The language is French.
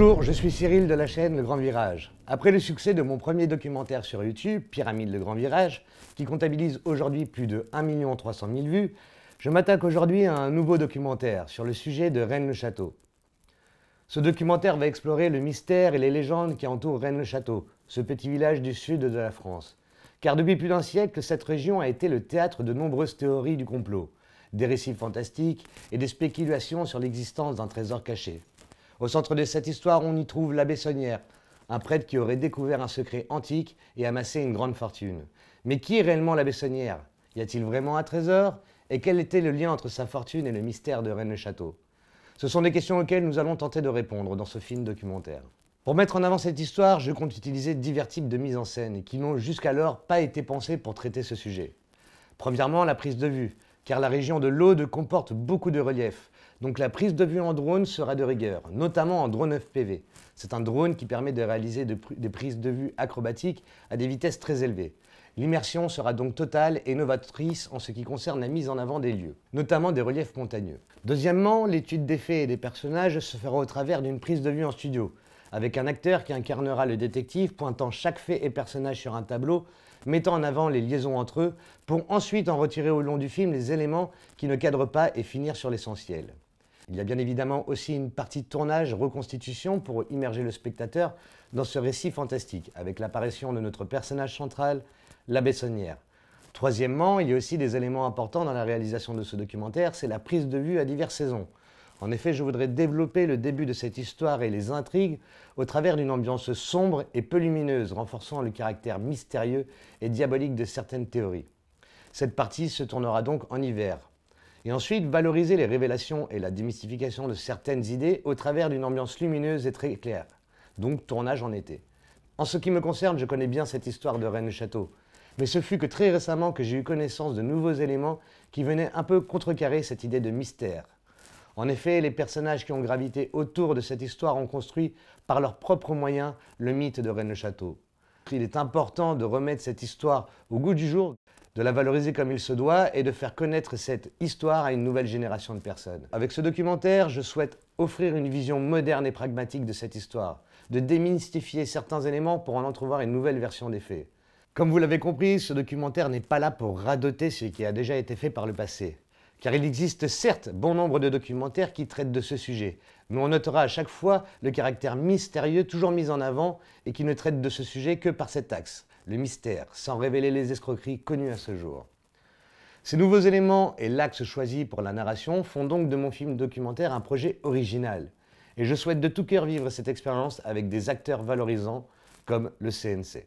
Bonjour, je suis Cyril de la chaîne Le Grand Virage. Après le succès de mon premier documentaire sur YouTube, Pyramide Le Grand Virage, qui comptabilise aujourd'hui plus de 1 300 000 vues, je m'attaque aujourd'hui à un nouveau documentaire sur le sujet de Rennes-le-Château. Ce documentaire va explorer le mystère et les légendes qui entourent Rennes-le-Château, ce petit village du sud de la France. Car depuis plus d'un siècle, cette région a été le théâtre de nombreuses théories du complot, des récits fantastiques et des spéculations sur l'existence d'un trésor caché. Au centre de cette histoire, on y trouve l'abbé Sonnière, un prêtre qui aurait découvert un secret antique et amassé une grande fortune. Mais qui est réellement l'abbé Sonnière Y a-t-il vraiment un trésor Et quel était le lien entre sa fortune et le mystère de Rennes-le-Château Ce sont des questions auxquelles nous allons tenter de répondre dans ce film documentaire. Pour mettre en avant cette histoire, je compte utiliser divers types de mise en scène qui n'ont jusqu'alors pas été pensés pour traiter ce sujet. Premièrement, la prise de vue, car la région de l'Aude comporte beaucoup de reliefs. Donc la prise de vue en drone sera de rigueur, notamment en drone FPV. C'est un drone qui permet de réaliser des prises de vue acrobatiques à des vitesses très élevées. L'immersion sera donc totale et novatrice en ce qui concerne la mise en avant des lieux, notamment des reliefs montagneux. Deuxièmement, l'étude des faits et des personnages se fera au travers d'une prise de vue en studio, avec un acteur qui incarnera le détective pointant chaque fait et personnage sur un tableau, mettant en avant les liaisons entre eux, pour ensuite en retirer au long du film les éléments qui ne cadrent pas et finir sur l'essentiel. Il y a bien évidemment aussi une partie de tournage, reconstitution, pour immerger le spectateur dans ce récit fantastique, avec l'apparition de notre personnage central, la Bessonnière. Troisièmement, il y a aussi des éléments importants dans la réalisation de ce documentaire, c'est la prise de vue à diverses saisons. En effet, je voudrais développer le début de cette histoire et les intrigues au travers d'une ambiance sombre et peu lumineuse, renforçant le caractère mystérieux et diabolique de certaines théories. Cette partie se tournera donc en hiver, et ensuite, valoriser les révélations et la démystification de certaines idées au travers d'une ambiance lumineuse et très claire. Donc tournage en été. En ce qui me concerne, je connais bien cette histoire de Rennes Château. Mais ce fut que très récemment que j'ai eu connaissance de nouveaux éléments qui venaient un peu contrecarrer cette idée de mystère. En effet, les personnages qui ont gravité autour de cette histoire ont construit par leurs propres moyens le mythe de Rennes Château. Il est important de remettre cette histoire au goût du jour de la valoriser comme il se doit et de faire connaître cette histoire à une nouvelle génération de personnes. Avec ce documentaire, je souhaite offrir une vision moderne et pragmatique de cette histoire, de démystifier certains éléments pour en entrevoir une nouvelle version des faits. Comme vous l'avez compris, ce documentaire n'est pas là pour radoter ce qui a déjà été fait par le passé. Car il existe certes bon nombre de documentaires qui traitent de ce sujet, mais on notera à chaque fois le caractère mystérieux toujours mis en avant et qui ne traite de ce sujet que par cet axe le mystère, sans révéler les escroqueries connues à ce jour. Ces nouveaux éléments et l'axe choisi pour la narration font donc de mon film documentaire un projet original. Et je souhaite de tout cœur vivre cette expérience avec des acteurs valorisants comme le CNC.